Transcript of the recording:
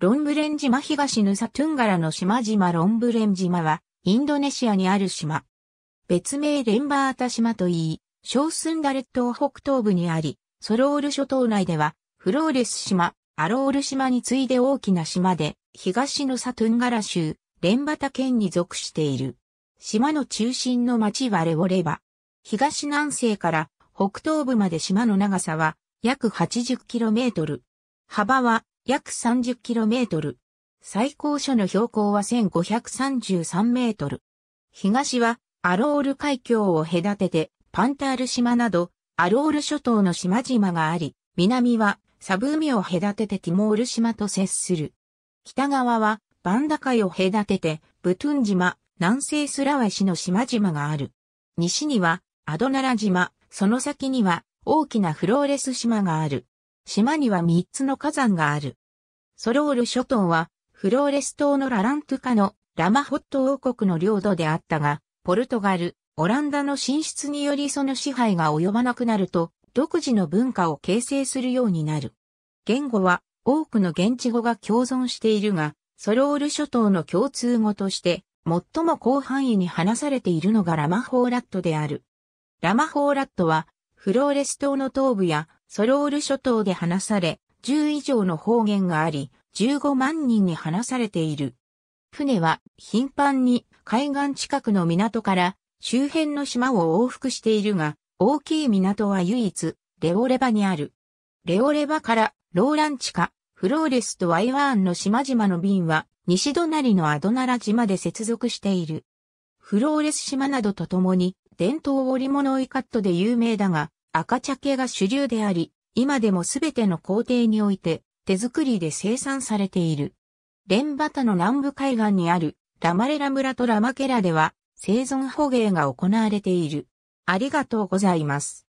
ロンブレン島東ヌサトゥンガラの島々ロンブレン島は、インドネシアにある島。別名レンバータ島と言い、小スンダッ島北東部にあり、ソロール諸島内では、フローレス島、アロール島に次いで大きな島で、東ヌサトゥンガラ州、レンバタ県に属している。島の中心の町はレオレバ。東南西から北東部まで島の長さは約 80km。幅は約 30km。最高所の標高は 1533m。東はアロール海峡を隔ててパンタール島などアロール諸島の島々があり、南はサブ海を隔ててティモール島と接する。北側はバンダ海を隔ててブトゥン島、南西スラワ市の島々がある。西にはアドナラ島、その先には大きなフローレス島がある。島には3つの火山がある。ソロール諸島は、フローレス島のララントゥカのラマホット王国の領土であったが、ポルトガル、オランダの進出によりその支配が及ばなくなると、独自の文化を形成するようになる。言語は多くの現地語が共存しているが、ソロール諸島の共通語として、最も広範囲に話されているのがラマホーラットである。ラマホーラットは、フローレス島の東部やソロール諸島で話され、10以上の方言があり、15万人に話されている。船は頻繁に海岸近くの港から周辺の島を往復しているが、大きい港は唯一、レオレバにある。レオレバからローランチカ、フローレスとワイワーンの島々の便は、西隣のアドナラ島で接続している。フローレス島などとともに、伝統織物イカットで有名だが、赤茶系が主流であり、今でもすべての工程において手作りで生産されている。レンバタの南部海岸にあるラマレラ村とラマケラでは生存捕鯨が行われている。ありがとうございます。